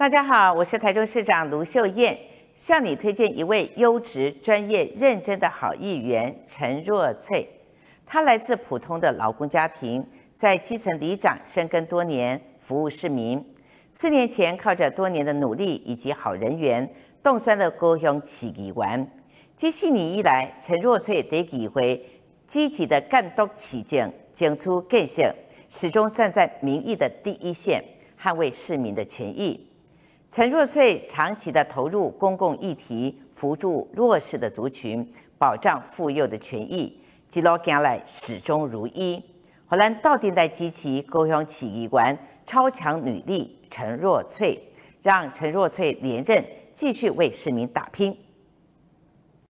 大家好，我是台中市长卢秀燕，向你推荐一位优质、专业、认真的好议员陈若翠。她来自普通的劳工家庭，在基层里长深耕多年，服务市民。四年前靠着多年的努力以及好人缘，冻酸的高雄起义完。即四年以来，陈若翠得以回积极的干督起政，讲出个性，始终站在民意的第一线，捍卫市民的权益。陈若翠长期的投入公共议题，扶助弱势的族群，保障妇幼的权益，直到将来始终如一。荷兰到底在的机器勾起一管超强女力陈若翠让陈若翠连任，继续为市民打拼。